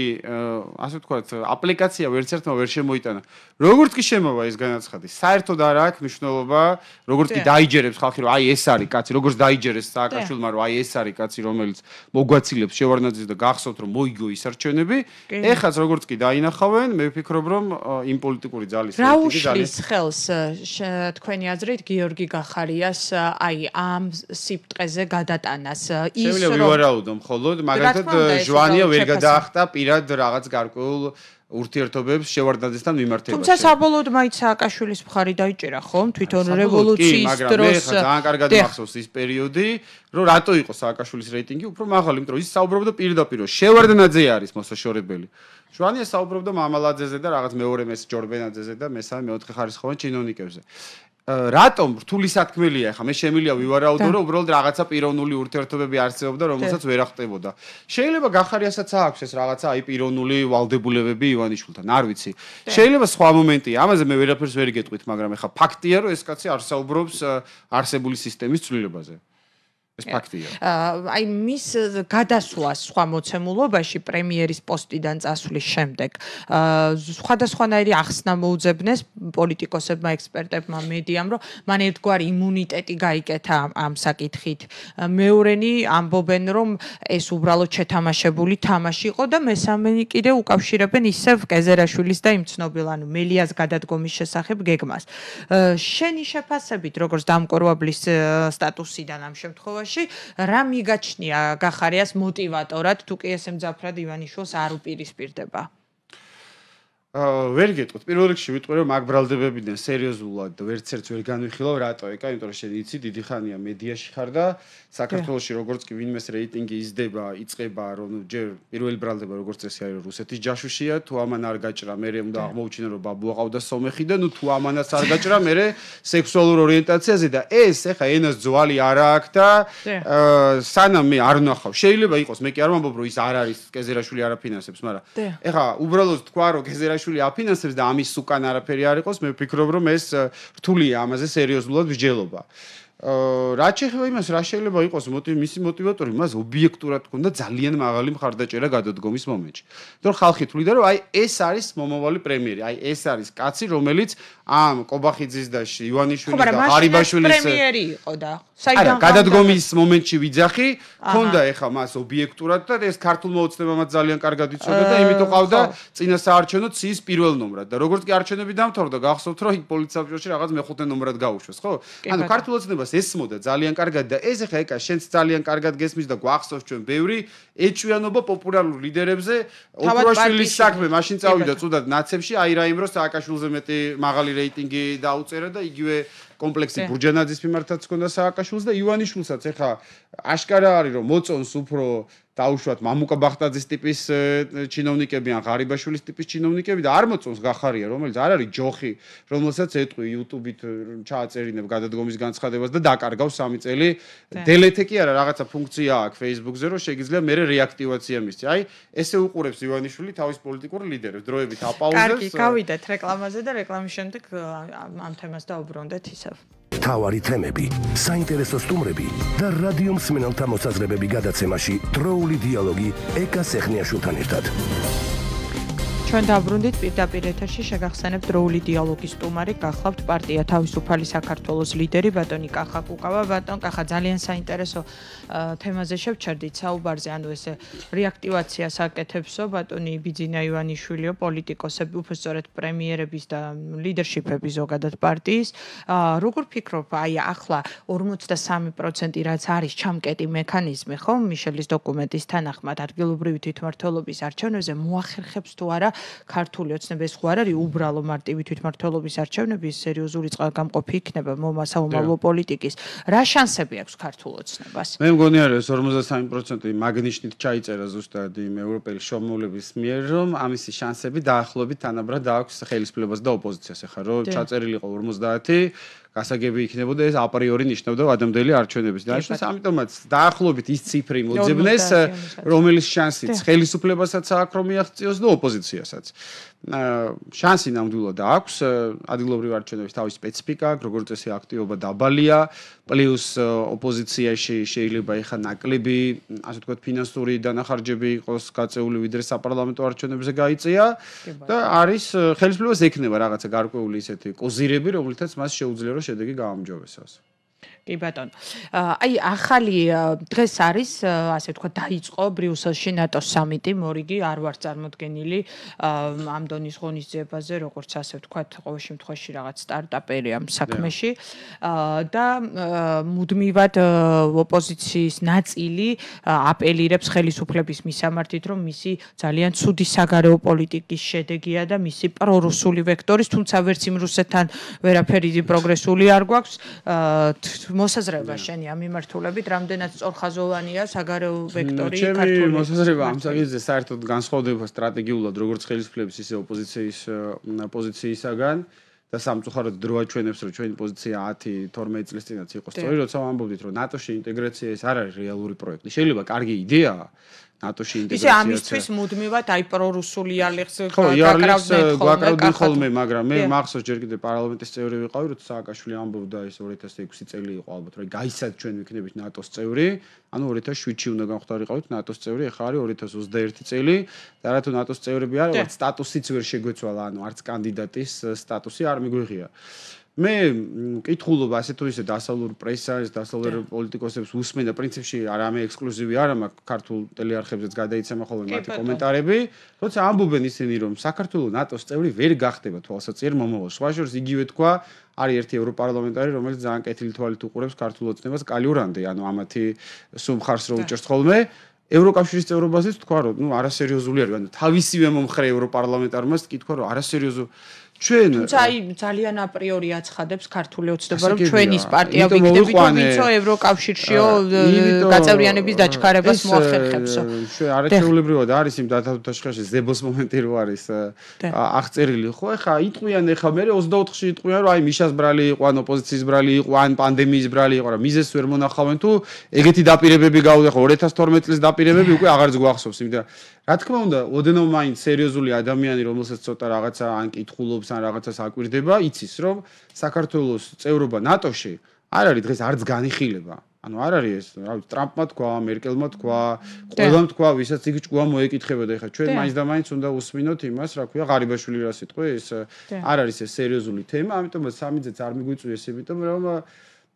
ასე ვთქვათ, აპლიკაცია ვერცერთმა ვერ შემოიტანა. როგორც კი შემოვა ეს განაცხადი, საერთოდ არ აქვს მნიშვნელობა, როგორც კი დაიჯერებს ხალხი, რომ აი ეს არის კაცი, როგორც დაიჯერეს სააკაშვილმა, რომ აი ეს არის კაცი, რომელიც მოგვაცილებს შევარნაძის და გახსოვთ, რომ მოიგო ის არჩევნები, ეხაც როგორც კი დაინახავენ, მე ვფიქრობ, რომ იმ პოლიტიკური ძალის ერთი ძალის ხელს თქვენი აზრით გიორგი გახარიას აი ამ სიპტყეზე გადატანას ის რომ შეიძლება ვივარაუდო მხოლოდ, მაგალითად ჟვანია ისევ ვერ გადაახტა პირად რაღაც გარკვეულ ურთიერთობებს შევარდნაძესთან მიმართებაში. თუმცა საბოლოოდ მაიც სააკაშვილის მხარი დაიჭერა ხომ? თვითონ რევოლუციის დროს. მაგრამ მე ძალიან კარგად მახსოვს ის პერიოდი, რომ რატო იყო სააკაშვილის რეიტინგი უფრო მაღალი, იმიტომ რომ ის საუბრობდა პირდაპირ შევარდნაძე არის მოსაშორებელი. შვანია საუბრობდა მამალაძეზე და რაღაც მეორე მეს ჯორბენაძეზე და მესამე მეოთხე ხარისხოვან ჩინონიკებზე. რატომ რთული სათქმელია ახლა მე შემიძლია ვივარაუდო რომ უბრალოდ რაღაცა პიროვნული ურთიერთობები არსებობდა რომელსაც ვერ ახტებოდა შეიძლება გახარიასაც აქვს ეს რაღაცა აი პიროვნული ვალდებულებები ივანიშვილთან არ ვიცი შეიძლება სხვა მომენტია ამაზე მე ვერაფერს ვერ გეტყვით მაგრამ ახლა ფაქტია რომ ეს კაცი არ საუბრობს არსებული სისტემის ცვლილებაზე ეს ფაქტია. აი მის გადასვლას სხვა მოცემულობაში პრემიერის პოსტიდან წასვლის შემდეგ სხვადასხვანაირი ახსნა მოუძებნეს პოლიტიკოსებმა, ექსპერტებმა, მედიამ, რომ მან ერთგვარი იმუნიტეტი გაიკეთა ამ საკითხით. მეორენი ამბობენ, რომ ეს უბრალოდ შეთამაშებული თამაში იყო და მესამენი კიდე უკავშირებენ ისევ კეზერაშვილის და იმ ცნობილ ანუ მელიას გადადგომის შესახებ გეგმას. შენი შეფასებით, როგორც დამკვირვებლის სტატუსიდან ამ შემთხვევაში შემთხვევაში რა მიგაჩნია გახარიას მოტივატორად თუ კი ესე მძაფრად ივანიშოს არ უპირისპირდება? ვერ გეტყვით. პირველ რიგში ვიტყვი რომ აქ ბრალდებებიდან სერიოზულად ვერცერც ვერ განვიხილავ რატო, ეკა, იმიტომ რომ შენ იცი, დიდი ხანია მედიაში ხარ და საქართველოსში როგორც კი ვინმეს რეიტინგი იზრდება, იწება, რომ ჯერ პირველი ბრალდება როგორც წესი არის რუსეთის ჯაშუშია, თუ ამან არ გაჭრა, მე უნდა აღმოჩინო რომ ბაბუა ყავდა სომეხი და ნუ თუ ამანაც არ გაჭრა, მე სექსუალურ ორიენტაციაზე და ეს ეხა ენას ძვალი არ აქვს და სანამ მე არ ნახავ, შეიძლება იყოს, მე კი არ მომბობ რომ ის არ არის კეზერაშვილი არაფინანსებს, მაგრამ ეხა უბრალოდ თქვა რომ კეზერაშვილი ჯავახიშვილი აფინანსებს და ამის უკან არაფერი არ იყოს, მე ვფიქრობ, რომ ეს რთულია ამაზე სერიოზულად ვჯდელობა. რა შეიძლება იმას რა შეიძლება იყოს მოტივი მისი მოტივატორი მას ობიექტურად თქონდა ძალიან მაღალი მხარდაჭერა გადადგომის მომენტში. იმიტომ ხალხი თვლიდა რომ აი ეს არის მომავალი პრემიერი, აი ეს არის კაცი რომელიც ამ კობახიძის და ივანიშვილის და ღარიბაშვილის პრემიერი იყო და საიდან ხარ გადადგომის მომენტში ვიძახი თქონდა ეხა მას ობიექტურად და ეს ქართულ მოოცნებამაც ძალიან კარგად იცოდა და იმიტომ ყავდა წინა საარჩენო ცის პირველ ნომრად და როგორც კი არჩენები დამთავრდა გახსოვთ რომ იქ პოლიციაბჭოში რაღაც მეხუთე ნომრად გაუშვეს ხო? ანუ ქართულ მოოცნებას ესმოდა ძალიან კარგად და ეს ხა ეკა შენც ძალიან კარგად გესმის და გვახსოვს ჩვენ ბევრი ეჭვიანობა პოპულარულ ლიდერებზე ოქროშვილის საქმე მაშინ წავიდა წუდად ნაცებში აი რაიმროს სააკაშვილზე მეტი მაღალი რეიტინგი დაუწერა და იგივე კომპლექსი ბურჯანაძის მიმართაც ქონდა სააკაშვილს და ივანიშვილსაც ეხა აშკარა არის რომ მოწონს უფრო დაუშვათ მამუკა ბახტაძის ტიპის ჩინოვნიკები ან ღარიბაშვილის ტიპის ჩინოვნიკები და არ მოწონს gahariya რომელიც არ არის ჯოხი რომელსაც ეტყვი YouTube-ით ჩააწერინებ გადადგომის განცხადებას და დაკარგავს სამი წელი დელეთე კი არა რაღაცა ფუნქცია აქვს Facebook-ზე რომ შეიძლება მე რეაქტივაცია მისცე აი ესე უყურებს ივანიშვილი თავის პოლიტიკურ ლიდერებს დროებით აპაუზებს კარგი გავიდეთ რეკლამაზე და რეკლამის შემდეგ ამ თემას დაუბრუნდეთ ისევ თავარი თემები, საინტერესო სტუმრები და რადიო მსმენელთა მოსაზრებები გადაცემაში დროული დიალოგი ეკა სეხნიაშვილთან ერთად. ჩვენ დაბრუნდით პირდაპირ ეთერში შეგახსენებთ როული დიალოგის სტუმარი გახლავთ პარტია თავისუფალი საქართველოს ლიდერი ბატონი კახა კუკავა ბატონ კახა ძალიან საინტერესო თემაზე შევჩერდით საუბარზე ანუ ესე რეაქტივაციას აკეთებსო ბატონი ბიძინა ივანიშვილიო პოლიტიკოსები უფრო სწორედ პრემიერების და ლიდერშიპები ზოგადად პარტიის როგორ ფიქრობ აი ახლა 53% რაც არის ჩამკეტი მექანიზმი ხო მიშელის დოკუმენტის თანახმად ადგილობრივი თვითმმართველობის არჩევნებზე მოახერხებს თუ არა ქართული ოცნების ხო არ არის უბრალო მარტივი თვითმართველობის არჩევნები სერიოზული წყალგამყოფი იქნება მომასაუმებლო პოლიტიკის რა შანსები აქვს ქართულ ოცნებას მე მგონი არის 53% მაგნიშნით ჩაიწერა ზუსტად იმ ევროპელი შემოულების მიერ რომ ამისი შანსები დაახლოებით თანაბრად აქვს ხელისუფლებას და ოპოზიციას ახლა რომ ჩაწერილიყო 50 გასაგები იქნებოდა ეს აპრიორი ნიშნავდა ადამიანი არჩევნების დანიშნვას ამიტომაც დაახლოებით ის ციფრი მოძებნეს რომელიც შანსიც ხელისუფლებასაც აქვს რომ მიაღწიოს და ოპოზიციასაც შანსი ნამდვილად აქვს ადგილობრივი არჩევნების თავის სპეციფიკა, როგორც წესი აქტიობა დაბალია, პლუს ოპოზიციაში შეიძლება ეხა ნაკლები, ასე ვთქვათ, ფინანსური დანახარჯები იყოს გაწეული ვიდრე საპარლამენტო არჩევნებზე გაიწია და არის ხელისუფლებას ექნება რაღაცა გარკვეული ისეთი კოზირები, რომლითაც მას შეუძლია რომ შედეგი გაამჯობესოს. აა კი ბატონო. აი ახალი დღეს არის ასე ვთქვათ დაიწყო ბრიუსელში ნატოს სამიტი, მორიგი არ ვარ წარმოდგენილი ამ დონის ღონისძიებაზე, როგორც ასე ვთქვათ ყოველ შემთხვევაში რაღაც სტარტაპერი ამ საქმეში და მუდმივად ოპოზიციის ნაწილი აპელირებს ხელისუფლების მისამართით, რომ მისი ძალიან ცუდი საგარეო პოლიტიკის შედეგია და მისი პრორუსული ვექტორის, თუმცა ვერც იმ რუსეთთან ვერაფერი პროგრესული არ გვაქვს, მოსაზრება შენია მიმართულებით, რამდენად სწორხაზოვანია საგარეო hmm, ვექტორი ქართული. ჩემი მოსაზრება ამ საკითხზე საერთოდ განსხვავდება სტრატეგიულად როგორც ხელისუფლების ისე ოპოზიციის პოზიციისაგან. და სამწუხაროდ დროა ჩვენებს რომ ჩვენი პოზიცია 10 12 წლის წინაც იყოს. სწორედ როცა ამბობდით რომ ნატოში ინტეგრაცია ეს არ არის რეალური პროექტი. შეიძლება კარგი იდეაა, ნატოში ინტეგრაცია. ისე ამისთვის მუდმივად აი პრორუსული იალექს გაკრავდნენ ხოლმე. გაკრავდნენ ხოლმე, მაგრამ მე მახსოვს ჯერ კიდე პარლამენტის წევრი ვიყავი, როცა სააკაშვილი ამბობდა ეს 2006 წელი იყო ალბათ, რომ გაიცად ჩვენ ვიქნებით ნატოს წევრი, ანუ 2007-ში უნდა გამختارიყავით ნატოს წევრი, ეხა არის 2021 წელი, და რა თქო ნატოს წევრები არ არის, სტატუსიც ვერ შეგვეცვალა, ანუ არც კანდიდატის სტატუსი არ მიგვიღია. მე მკითხულობ ასე თუ ისე დასავლურ პრესას, დასავლურ პოლიტიკოსებს უსმენ და პრინციპში არამე ექსკლუზივი არა მაქვს ქართულ ტელეარხებზეც გადაიცემა ხოლმე მათი კომენტარები, როცა ამბობენ ისინი რომ საქართველოს ნატოს წევრი ვერ გახდება თვალსაჩინო მომავალს. სხვაშორს იგივე თქვა არის ერთი ევროპარლამენტარი რომელიც ძალიან კეთილი თვალით უყურებს ქართულ ოცნებას კალიურანდე, ანუ ამათი სუმხარს რო უჭერს ხოლმე ევროკავშირის წევრობაზეც თქვა რომ ნუ არასერიოზულია, ანუ თავისივე მომხრე ევროპარლამენტარმაც კი თქვა რომ არასერიოზულია ჩვენ თუმცა აი ძალიან აპრიორი აცხადებს ქართული ოცნება რომ ჩვენის პარტია ვიქნებოდი თვითონ ევროკავშირშიო გაწევრიანების დაჩქარებას მოახერხებსო ჩვენ არაჩვეულებრივად არის იმ დათავთაშხაში ზებოს მომენტი რო არის აღწერილი ხო ხა იტყვიან ხა მე 24-ში იტყვიან რომ აი მიშას ბრალი იყო ან ოპოზიციის ბრალი იყო ან პანდემიის ბრალი იყო რა მიზეს ვერ მონახავენ თუ ეგეთი დაპირებები გაუდა ხო 2012 წლის დაპირებები უკვე აღარც გვახსოვს იმიტომ რომ რა თქმა უნდა, ოდენო მაინც სერიოზული ადამიანი, რომელსაც ცოტა რაღაცა ან კითხულობს, ან რაღაცას აკვირდება, იცის, რომ საქართველოს წევრობა ნატოში არ არის დღეს არც განიხილება. ანუ არ არის ეს, რა ვიცი, ტრამპმა თქვა, მერკელმა თქვა, ყველამ თქვა, ვისაც იგი ჭკუა მოეკითხებოდა, ეხლა ჩვენ მაინც და მაინც უნდა უსმინოთ იმას, რა ქვია, ღარიბაშვილი რა სიტყვა ეს? არ არის ეს სერიოზული თემა, ამიტომაც სამიძეც არ მიგვიწვიეს, იმიტომ რომ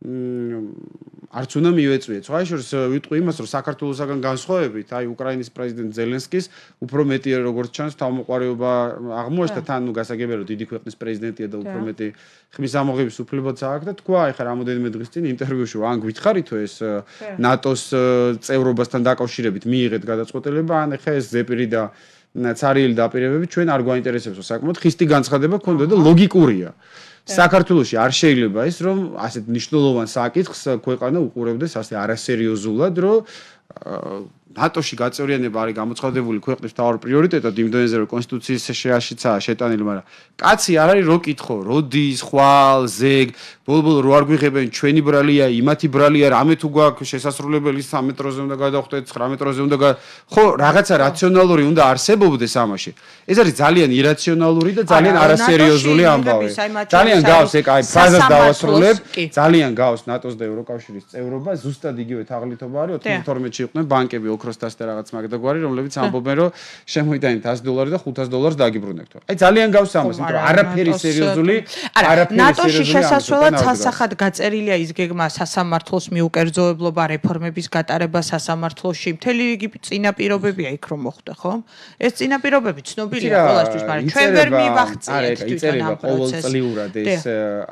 არც უნდა მივეწვიეთ. სხვა შორს ვიტყვი იმას, რომ საქართველოსგან განსხვავებით, აი უკრაინის პრეზიდენტ ზელენსკის უფრო მეტი როგორც ჩანს თავმოყარეობა აღმოაჩნდა თან ნუ გასაგებია, რომ დიდი ქვეყნის პრეზიდენტია და უფრო მეტი ხმის ამოღების უფლებაც აქვს და თქვა, ეხლა რამოდენიმე დღის წინ ინტერვიუში რომ ან გითხარითო ეს э, ნატოს э, წევრობასთან დაკავშირებით მიიღეთ გადაწყვეტილება, ან ეხლა ეს ზეპირი და ნაცარიელი დაპირებები ჩვენ არ გვაინტერესებს საკმაოდ ხისტი განცხადება ქონდა და ლოგიკურია. საქართველოს არ შეიძლება ის რომ ასეთ მნიშვნელოვან საკითხს ქვეყანა უყურებდეს ასე არასერიოზულად რომ ნატოში გაწევრიანება არის გამოცხადებული ქვეყნის თავარ პრიორიტეტად იმდენზე რომ კონსტიტუციის შეაშიცაა შეტანილი, მაგრამ კაცი არ არის რო კითხო, როდის, ხვალ, ზეგ, ბულბულ რო არ გიღებენ ჩვენი ბრალია, იმათი ბრალია, რამე თუ გვაქვს შესაძლებელი 3 მეტროზე უნდა გადახვდეთ, 9 მეტროზე უნდა ხო, რაღაცა რაციონალური უნდა არსებობდეს ამაში. ეს არის ძალიან irrationaluri და ძალიან არასერიოზული ამბავი. ძალიან გავს ეგ აი ფაზას დავასრულებ, ძალიან გავს ნატოს და ევროკავშირის წევრობა, ზუსტად იგივე თაღლითობა არის 92-ში იყვნენ ბანკები ოქროს დას და რაღაც მაგდაგვარი, რომლებიც ამბობენ, რომ შემოიტანეთ 100 დოლარი და 500 დოლარს დაგიბრუნებთ. აი ძალიან გავს ამას, იმიტომ რომ არაფერი სერიოზული, არაფერი სერიოზული. ნატოში შესასვლელად სასახად გაწერილია ის გეგმა სასამართლოს მიუკერძოებლობა, რეფორმების გატარება სასამართლოში. მთელი რიგი წინაპირობებია იქ რომ მოხდე, ხო? ეს წინაპირობები ცნობილია ყველასთვის, მაგრამ ჩვენ ვერ მივახციეთ თვითონ ამ პროცესს. ყოველწლიურად ეს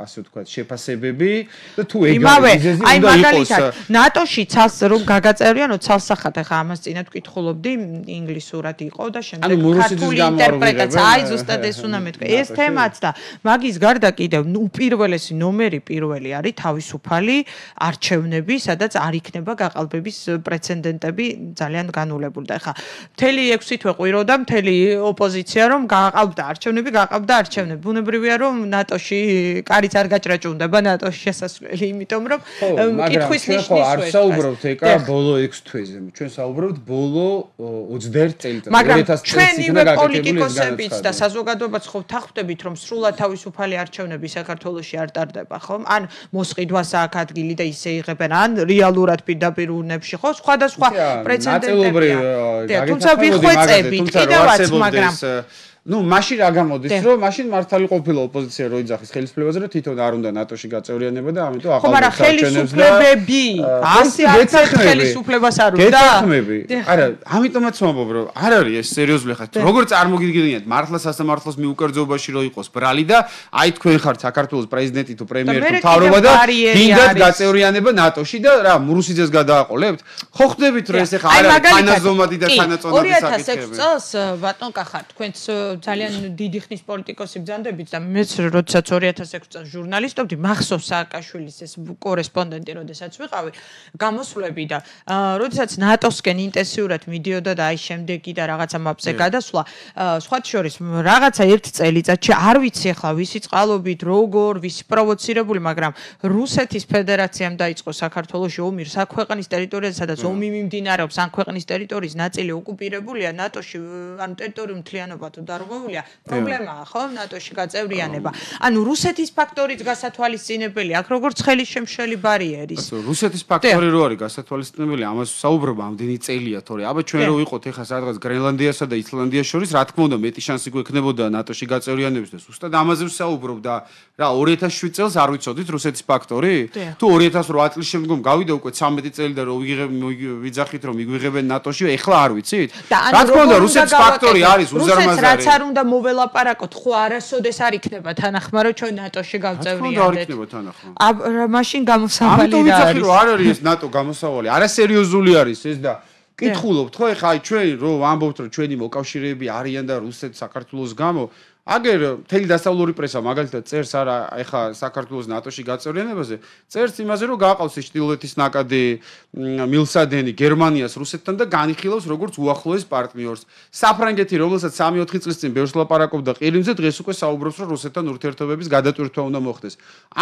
ასე ვთქვათ, შეფასებები და თუ ეგ არის, ეს უნდა იყოს. აი მაგალითად, ნატოში ცას რომ გაგაწერიანო ცალსახად ახლა ამას წინათ ვკითხულობდი ინგლისურად იყო და შემდეგ ქართული ინტერპრეტაცია აი ზუსტად ეს უნდა მეთქვა ეს თემაც და მაგის გარდა კიდევ უპირველესი ნომერი პირველი არის თავისუფალი არჩევნები სადაც არ იქნება გაყალბების პრეცედენტები ძალიან განულებული და ხა მთელი 6 თვე ყვირო და მთელი ოპოზიცია რომ გააყალბდა არჩევნები გააყალბდა არჩევნები ბუნებრივია რომ ნატოში კარიც არ გაჭრაჭუნდება ნატოში შესასვლელი იმიტომ რომ კითხვის ნიშნის ხო არ საუბრობთ ეკა ბოლო 6 თვეზე ჩვენ სა ვისაუბროთ ბოლო 21 წელიწადში 2000 წელს ჩვენი პოლიტიკოსებიც და საზოგადოებაც ხო თანხმდებით რომ სრულად თავისუფალი არჩევნები საქართველოში არ ტარდება ხო ან მოსყიდვას აქვს ადგილი და ისე იღებენ ან რეალურად პირდაპირ უნებში ხო სხვადასხვა პრეცედენტებია და თუმცა ვიხვეწებით კიდევაც მაგრამ ну машин რა გამოდის რომ машин მართალი ყოფილი ოპოზიცია რო იძახის ხელისუფლებაზე რომ თვითონ არ უნდა ნატოში გაწევრიანება და ამიტომ ახალ ხელისუფლებები 100 ხელისუფლებას არ უნდა გეთქმები არა ამიტომაც ვამბობ რომ არ არის ეს სერიოზული ხარ როგორ წარმოგიდგენიათ მართლა სასამართლოს მიუკერძოებაში რო იყოს ბრალი და აი თქვენ ხართ საქართველოს პრეზიდენტი თუ პრემიერი თუ მთავრობა და გინდათ გაწევრიანება ნატოში და რა მურუსიძეს გადააყოლებთ ხო ხდებით რომ ეს ახლა არის ანაზომადი და სანაწონადი საკითხები 2006 წელს ბატონ კახა თქვენც ძალიან დიდი ხნის პოლიტიკოსი ბძანდებით და მეც როდესაც 2006 წელს ჟურნალისტობდი მახსოვს სააკაშვილის ეს კორესპონდენტი როდესაც ვიყავი გამოსვლები და როდესაც ნატოსკენ ინტენსიურად მიდიოდა და აი შემდეგი და რაღაცა მაპზე გადასვლა სხვა შორის რაღაცა ერთ წელიწადში არ ვიცი ახლა ვისი წყალობით როგორ ვისი პროვოცირებული მაგრამ რუსეთის ფედერაციამ დაიწყო საქართველოსი ომი საქვეყნის ტერიტორიაზე სადაც ომი მიმდინარეობს ან ქვეყნის ტერიტორიის ნაწილი ოკუპირებულია ნატოში ანუ ტერიტორიუმ მთლიანობა თუ დარო გამოგონილია პრობლემაა ხო ნატოში გაწევრიანება ანუ რუსეთის ფაქტორიც გასათვალისწინებელი აქ როგორ ცხელის შემშველი ბარიერის რუსეთის ფაქტორი რო არის გასათვალისწინებელი ამას საუბრობ ამდენი წელია თორე აბა ჩვენ რო ვიყოთ ეხა სადღაც გრენლანდიასა და ისლანდიას შორის რა თქმა უნდა მეტი შანსი გვექნებოდა ნატოში გაწევრიანების და უბრალოდ ამაზე ვსაუბრობ და რა 2007 წელს არ ვიცოდით რუსეთის ფაქტორი თუ 2008 წლის შემდგომ გავიდა უკვე 13 წელი და რო ვიძახით რომ იგვიღებენ ნატოში ეხლა არ ვიცით რა თქმა უნდა რუსეთის ფაქტორი არის უზარმაზარი რუსეთს რაც აღარ უნდა მოველაპარაკოთ, ხო არასოდეს არ იქნება თანახმარო ჩვენ ნატოში გავწევრიანდეთ. რა თქმა უნდა, არ იქნება თანახმარო. აა მაშინ გამოსავალი რა არის? ამიტომ ვიცი რომ არ არის ეს ნატო გამოსავალი, არასერიოზული არის ეს და კითხულობთ ხო ეხა აი ჩვენ რო ვამბობთ რომ ჩვენი მოკავშირეები არიან და რუსეთ საქართველოს გამო აგერ მთელი დასავლური პრესა მაგალითად წერს არა ეხა საქართველოს ნატოში გაწევრიანებაზე წერს იმაზე რომ გაყავს ის ჩრდილოეთის ნაკადი მილსადენი გერმანიას რუსეთთან და განიხილავს როგორც უახლოეს პარტნიორს საფრანგეთი რომელსაც 3-4 წლის წინ ბევრს ლაპარაკობდა ყირიმზე დღეს უკვე საუბრობს რომ რუსეთთან ურთიერთობების გადატვირთვა უნდა მოხდეს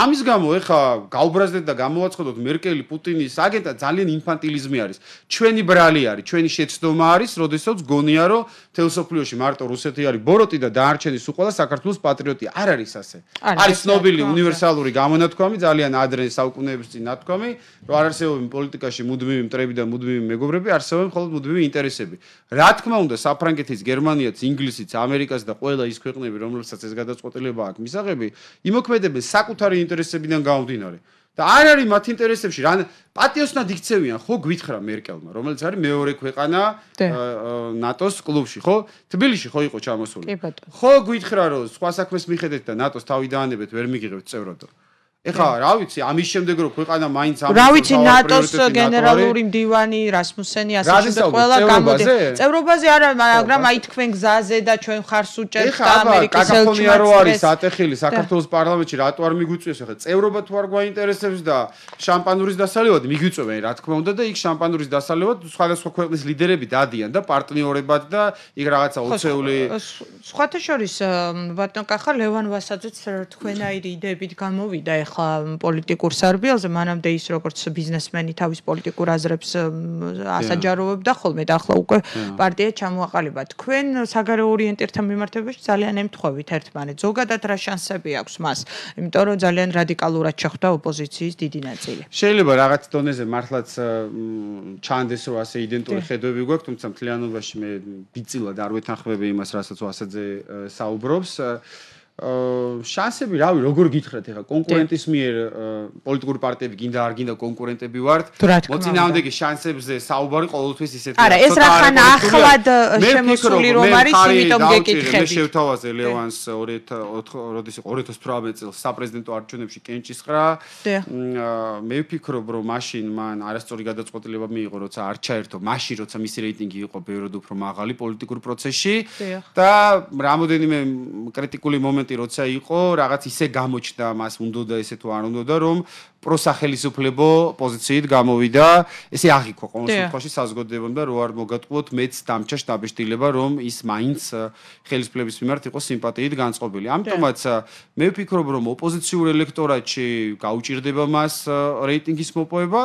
ამის გამო ეხა გაუბრაზდეთ და გამოაცხადოთ მერკელი პუტინის აგენტა ძალიან ინფანტილიზმი არის ჩვენი ბრალი არის ჩვენი შეცდომა არის როდესაც გონია რომ თელსოფლიოში მარტო რუსეთი არის ბოროტი და დაარჩენის ყველა საქართველოს პატრიოტი არ არის ასე. არის ცნობილი უნივერსალური გამონათქვამი, ძალიან ადრე საუკუნეების წინ ნათქვამი, რომ არ არსებობენ პოლიტიკაში მუდმივი მტრები და მუდმივი მეგობრები, არსებობენ მხოლოდ მუდმივი ინტერესები. რა თქმა უნდა, საფრანგეთის, გერმანიაც, ინგლისიც, ამერიკაც და ყველა ის ქვეყნები, რომლებსაც ეს გადაწყვეტილება აქვს მისაღები, იმოქმედებენ საკუთარი ინტერესებიდან გამომდინარე. და არ არის მათ ინტერესებში რან პატიოსნად იქცევიან ხო გვითხრა მერკელმა რომელიც არის მეორე ქვეყანა ნატოს კლუბში ხო თბილისში ხო იყო ჩამოსული ხო გვითხრა რომ სხვა საქმეს მიხედეთ და ნატოს თავი დაანებეთ ვერ მიიღებთ წევრობა ეხლა რა ვიცი ამის შემდეგ რო ქვეყანა მაინც ამ რა ვიცი ნატოს გენერალური მდივანი რასმუსენი ასე შემდეგ ყველა გამოდი წევრობაზე არა მაგრამ აი თქვენ გზაზე და ჩვენ ხარს უჭერთ და ამერიკის ელჩი რო არის ატეხილი საქართველოს პარლამენტში რატო არ მიგვიწვიეს ეხლა წევრობა თუ არ გვაინტერესებს და შამპანურის დასალევად მიგვიწვევენ რა თქმა უნდა და იქ შამპანურის დასალევად სხვადასხვა ქვეყნის ლიდერები დადიან და პარტნიორებად და იქ რაღაცა ოცეული სხვათა შორის ბატონ კახა ლევან ვასაძეც თქვენაირი იდეებით გამოვიდა ეხლა ახლა პოლიტიკურ სარბიელზე მანამდე ის როგორც ბიზნესმენი თავის პოლიტიკურ აზრებს ასაჯაროვებდა ხოლმე და ახლა უკვე პარტია ჩამოაყალიბა თქვენ საგარეო ორიენტირთან მიმართებაში ძალიან ემთხვევით ერთმანეთს ზოგადად რა შანსები აქვს მას იმიტომ რომ ძალიან რადიკალურად შეხვდა ოპოზიციის დიდი ნაწილი შეიძლება რაღაც დონეზე მართლაც ჩანდეს რომ ასე იდენტური ხედვები გვაქვს თუმცა მთლიანობაში მე ბიწილად არ ვეთანხმები იმას რასაც ვასაძე საუბრობს შანსები, რავი, როგორ გითხრათ ახლა კონკურენტის მიერ პოლიტიკური პარტიები გინდა არ გინდა კონკურენტები ვართ. მოწინააღმდეგე შანსებზე საუბარი ყოველთვის ისეთია. არა, ეს რა ხან ახლად შემოსული რომ არის, იმიტომ გეკითხები. მე შევთავაზე ლევანს 2004 როდის 2018 წელს საპრეზიდენტო არჩევნებში კენჭის ხრა. მე ვფიქრობ, რომ მაშინ მან არასწორი გადაწყვეტილება მიიღო, როცა არ ჩაერთო მაში, როცა მისი რეიტინგი იყო ბევრად უფრო მაღალი პოლიტიკურ პროცესში და რამოდენიმე კრიტიკული მომენტი მომენტი როცა იყო რაღაც ისე გამოჩნდა მას უნდა და ესე თუ არ უნდა და რომ პროსახელისუფლებო პოზიციით გამოვიდა, ესე აღიქვა ყოველ შემთხვევაში საზოგადოებამ და რო არ მოგატყუოთ მეც დამჭა შტაბეშტილება, რომ ის მაინც ხელისუფლების მიმართ იყოს სიმპათიით განწყობილი. ამიტომაც მე ვფიქრობ, რომ ოპოზიციურ ელექტორატში გაუჭirdება მას რეიტინგის მოპოვება.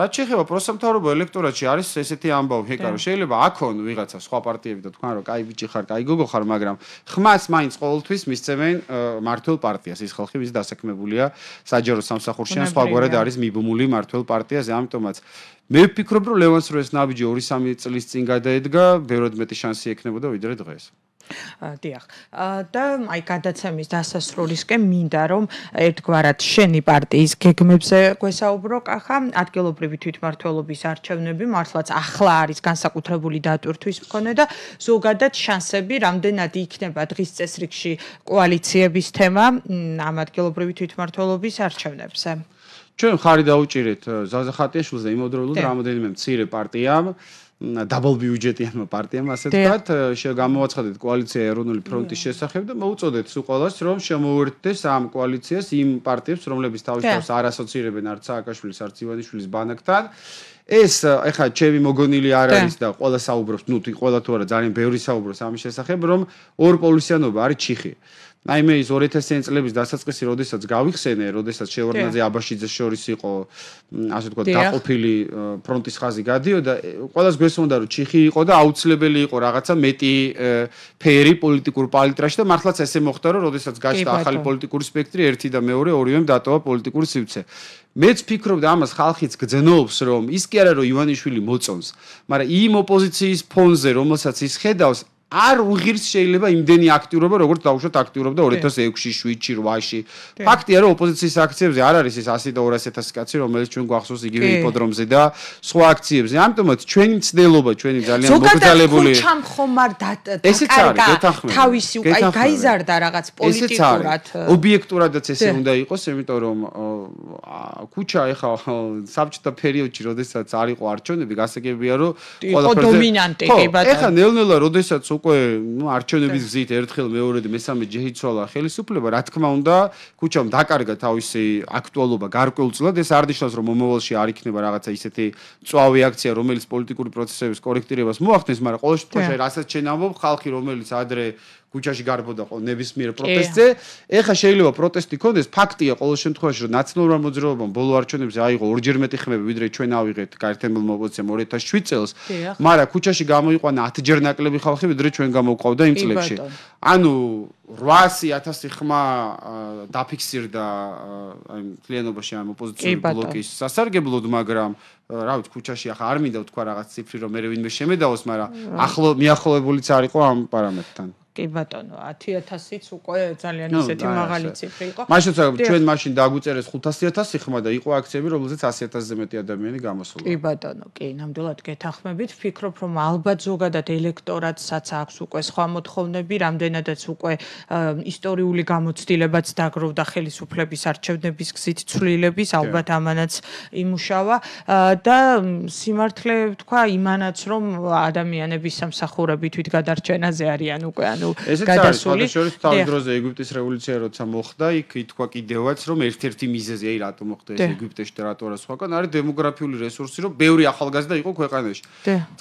რაც შეეხება პროსამთავრობო ელექტორატში არის ესეთი ამბავი, ეკარო, შეიძლება აქონ ვიღაცა სხვა პარტიები და თქვან რომ კაი ბიჭი ხარ, კაი გოგო ხარ, მაგრამ ხმას მაინც ყოველთვის მისცემენ მართლ პარტიას. ის ხალხი ვის დასაქმებულია საჯარო სამსახურში ან სხვა სხვაგვარად არის მიბმული მართლ პარტიაზე, ამიტომაც მე ვფიქრობ, რომ ლევანს როეს ნაბიჯი 2-3 წლის წინ გადაედგა, ბევრად მეტი შანსი ექნებოდა ვიდრე დღეს. აა დიახ. აა და აი გადაცემის დასასრულისკენ მინდა რომ ერთგვარად შენი პარტიის გეგმებზე გვესაუბრო კახა, ადგილობრივი თვითმართველობის არჩევნები მართლაც ახლა არის განსაკუთრებული დატვირთვის მქონე და ზოგადად შანსები რამდენად იქნება დღის წესრიგში კოალიციების თემა ამ ადგილობრივი თვითმართველობის არჩევნებზე. ჩვენ ხარი დაუჭირეთ ზაზახატიაშვილზე იმოდროლო რამოდენიმე მცირე პარტიამ დაბალ ბიუჯეტიან პარტიამ ასე ვთქვათ გამოაცხადეთ კოალიცია ეროვნული ფრონტის შესახებ და მოუწოდეთ სულყოლას რომ შემოერთდეს ამ კოალიციას იმ პარტიებს რომლებიც თავისთავად არ ასოცირებენ არც სააკაშვილის არც ივანიშვილის ბანაკთან ეს ეხლა ჩემი მოგონილი არ არის და ყველა საუბრობს ნუ თი ყველა თუ არა ძალიან ბევრი საუბრობს ამის შესახებ რომ ორპოლისიანობა არის ჭიხი აი მე ის 2000 წლების დასაწყისი, როდესაც გავიხსენე, როდესაც შევარნაძე აბაშიძე შორის იყო, ასე ვთქვათ, დაყופיლი ფრონტის ხაზი გადიოდა, ყველას გესმოდა, რომ ჩიხი იყო და აუცილებელი იყო რაღაცა მეტი ფერი პოლიტიკურ პალიტრაში და მართლაც ესე მოხდა, რომ როდესაც გაჩნდა ახალი პოლიტიკური სპექტრი, ერთი და მეორე ორივე დატოვა პოლიტიკური სივრცე. მეც ფიქრობდი ამას ხალხიც გძნობს, რომ ის კი არა რომ ივანიშვილი მოწონს, მაგრამ იმ ოპოზიციის ფონზე, რომელსაც ის ხედავს, არ უღირს შეიძლება იმდენი აქტიურობა როგორც დაუშვათ აქტიურობდა 2006-ში, 7-ში, 8-ში. ფაქტია რომ ოპოზიციის აქციებზე არ არის ეს 100 და 200000 კაცი რომელიც ჩვენ გვახსოვს იგივე ჰიპოდრომზე და სხვა აქციებზე. ამიტომაც ჩვენი ცდელობა, ჩვენი ძალიან მოგრძალებული ზოგადად ხომ არ და ესეც არის გეთახმები. თავისი უკაი გაიზარდა რაღაც პოლიტიკურად. ობიექტურადაც ესე უნდა იყოს, იმიტომ რომ ქუჩა ეხა საბჭოთა პერიოდში როდესაც არ იყო არჩევნები, გასაგებია რომ ყველა პრეზიდენტი იყო დომინანტი, ხო? ეხა ნელ-ნელა როდესაც უკვე ნუ არჩევნების გზით ერთხელ მეორე და მესამე ჯეჰიცოლა ხელისუფლება რა თქმა უნდა ქუჩამ დაკარგა თავისი აქტუალობა გარკვეულწილად ეს არ ნიშნავს რომ მომავალში არ იქნება რაღაცა ისეთი წვავი აქცია რომელიც პოლიტიკური პროცესების კორექტირებას მოახდენს მაგრამ ყოველ შემთხვევაში რასაც შეიძლება ამბობ ხალხი რომელიც ადრე გუჩაში გარბოდა ყო ნებისმიერ პროტესტზე. ეხა შეიძლება პროტესტი ქონდეს, ფაქტია ყოველ შემთხვევაში, რომ ნაციონალურ მოძრაობამ ბოლო არჩევნებში აიღო ორჯერ მეტი ხმები, ვიდრე ჩვენ ავიღეთ გაერთიანებულ მოპოზიციამ 2007 წელს. მარა ქუჩაში გამოიყვანა 10 ჯერ ნაკლები ხალხი, ვიდრე ჩვენ გამოვყავდა იმ წლებში. ანუ 800000 ხმა დაფიქსირდა აი კლიენობაში ამ ოპოზიციური ბლოკის სასარგებლოდ, მაგრამ რა ვიცი ქუჩაში ახლა არ მინდა ვთქვა რაღაც ციფრი რომ მე ვინმე შემედაოს, მაგრამ ახლო მიახლოებულიც არ იყო ამ პარამეტთან. კი ბატონო 10000-იც უკვე ძალიან ისეთი მაღალი ციფრი იყო. მაშინ თქვა ჩვენ მაშინ დაგვიწერეს 500000-ი ხმა და იყო აქციები რომელზეც 100000-ზე მეტი ადამიანი გამოსულა. კი ბატონო, კი, ნამდვილად გეთანხმებით. ფიქრობ რომ ალბათ ზოგადად ელექტორატსაც აქვს უკვე სხვა მოთხოვნები, რამდენადაც უკვე ისტორიული გამოცდილებაც დაგროვდა ხელისუფლების არჩევნების გზით ცვლილების, ალბათ ამანაც იმუშავა და სიმართლე თქვა იმანაც რომ ადამიანების სამსახურები თვით გადარჩენაზე არიან უკვე ან ანუ გადასული თავის დროზე ეგვიპტის რევოლუცია როცა მოხდა იქ ითქვა კიდევაც რომ ერთ-ერთი მიზეზი აი რატომ მოხდა ეს ეგვიპტეში და რატო რასხვაგან არის დემოგრაფიული რესურსი რომ ბევრი ახალგაზრდა იყო ქვეყანაში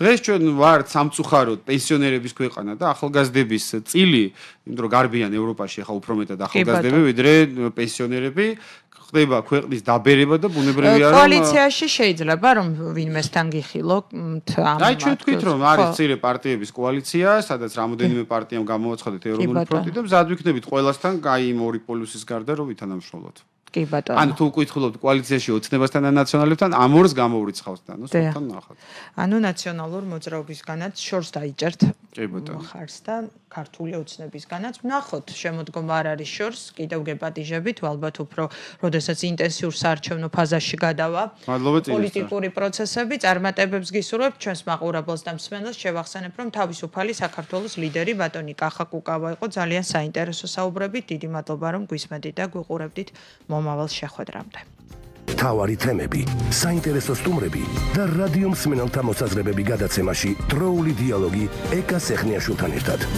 დღეს ჩვენ ვართ სამწუხაროდ პენსიონერების ქვეყანა და ახალგაზრდების წილი იმიტომ რომ გარბიან ევროპაში ახლა უფრო მეტად ახალგაზრდები ვიდრე პენსიონერები ხდება ქვეყნის დაბერება და ბუნებრივი არა კოალიციაში შეიძლება რომ ვინმესთან გიხილო ამ აი ჩვენ თქვით რომ არის წირე პარტიების კოალიცია სადაც რამოდენიმე პარტიამ გამოაცხადეთ ევროპული ფრონტი და მზად ვიქნებით ყველასთან აი იმ ორი პოლუსის გარდა რომ ვითანამშრომლოთ კი ბატონო. ანუ თუ უკითხულობთ კოალიციაში ოცნებასთან და ნაციონალებთან, ამორს გამოვრიცხავთან, ნუ სულთან ნახავთ. ანუ ნაციონალურ მოძრაობისგანაც შორს დაიჭერთ. კი ბატონო. ხარს და ქართული ოცნებისგანაც ნახოთ, შემოდგომა არ არის შორს, კიდევ გეპატიჟებით, ალბათ უფრო, როდესაც ინტენსიურ საარჩევნო ფაზაში გადავა. პოლიტიკური პროცესები წარმატებებს გისურვებთ ჩვენს მაყურებელს და მსმენელს, შევახსენებ, რომ თავისუფალი საქართველოს ლიდერი ბატონი კახა კუკავა იყო ძალიან საინტერესო საუბრები. დიდი მადლობა, რომ გვისმენთ და გვიყურებთ. მომ მომავალ შეხვედრამდე. თავარი თემები, საინტერესო სტუმრები და რადიო მსმენელთა მოსაზრებები გადაცემაში დროული დიალოგი ეკა სეხნიაშვილთან ერთად.